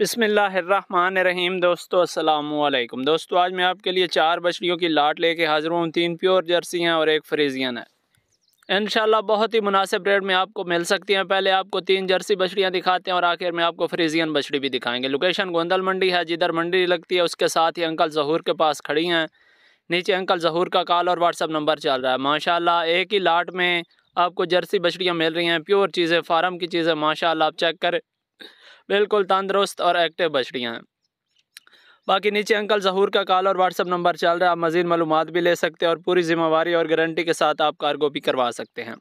बिसमीम दोस्तों असलकुम दोस्तों आज मैं आपके लिए चार बछड़ियों की लाट लेके हाज़िर हूँ तीन प्योर जर्सी हैं और एक फ्रीजियन है इन बहुत ही मुनासिब रेट में आपको मिल सकती हैं पहले आपको तीन जर्सी बछड़ियाँ दिखाते हैं और आखिर में आपको फ्रीजियन बछड़ी भी दिखाएंगे लोकेशन गोंदल मंडी है जिधर मंडी लगती है उसके साथ ही अंकल जहूर के पास खड़ी हैं नीचे अंकल जहूर का कॉल और व्हाट्सअप नंबर चल रहा है माशाल्लाह एक ही लाट में आपको जर्सी बछड़ियाँ मिल रही हैं प्योर चीज़ें फार्म की चीज़ें माशाल्लाह आप चेक करें बिल्कुल तंदरुस्त और एक्टिव बछड़ियाँ हैं बाकी नीचे अंकल जहूर का कॉल और व्हाट्सअप नंबर चल रहा है आप मज़ीद मालूम भी ले सकते हैं और पूरी जिम्मेवारी और गारंटी के साथ आप कार्गो भी करवा सकते हैं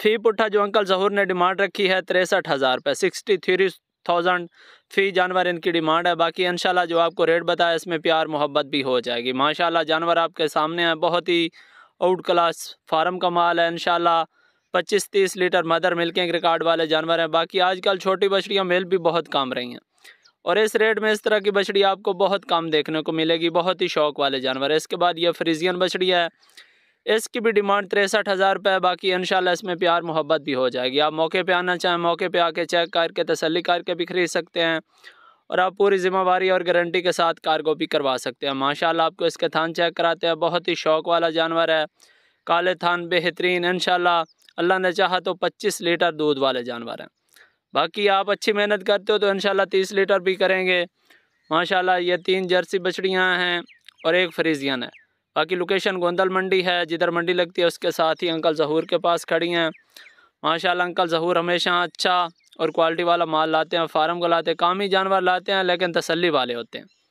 फ़ी पुट्ठा जो अंकल जहूर ने डिमांड रखी है तिरसठ हज़ार रुपये सिक्सटी थ्री थाउजेंड फ़ी जानवर इनकी डिमांड है बाकी इनशाला जो आपको रेट बताया इसमें प्यार मोहब्बत भी हो जाएगी माशाला जानवर आपके सामने है बहुत ही आउट क्लास फार्म का माल है इनशाला पच्चीस तीस लीटर मदर एक रिकॉर्ड वाले जानवर हैं बाकी आजकल छोटी बछड़ियाँ मिल भी बहुत कम रही हैं और इस रेट में इस तरह की बछड़ी आपको बहुत कम देखने को मिलेगी बहुत ही शौक वाले जानवर है इसके बाद ये फ्रीजियन बछड़ी है इसकी भी डिमांड तिरसठ हज़ार रुपये बाकी इन इसमें प्यार मोहब्बत भी हो जाएगी आप मौके पे आना चाहें मौके पे आके चेक करके तसल्ली करके भी ख़रीद सकते हैं और आप पूरी ज़िम्मेवारी और गारंटी के साथ कार्गो भी करवा सकते हैं माशाल्लाह आपको इसके थान चेक कराते हैं बहुत ही शौक वाला जानवर है काले थान बेहतरीन इनशाला अल्लाह ने चाहा तो पच्चीस लीटर दूध वाले जानवर हैं बाकी आप अच्छी मेहनत करते हो तो इन तीस लीटर भी करेंगे माशाल्लाह ये तीन जर्सी बछड़ियाँ हैं और एक फ्रीजियन है बाकी लोकेशन गोंदल मंडी है जिधर मंडी लगती है उसके साथ ही अंकल जहूर के पास खड़ी हैं माशा अंकल जहूर हमेशा अच्छा और क्वालिटी वाला माल लाते हैं फार्म को लाते हैं काम ही जानवर लाते हैं लेकिन तसली वाले होते हैं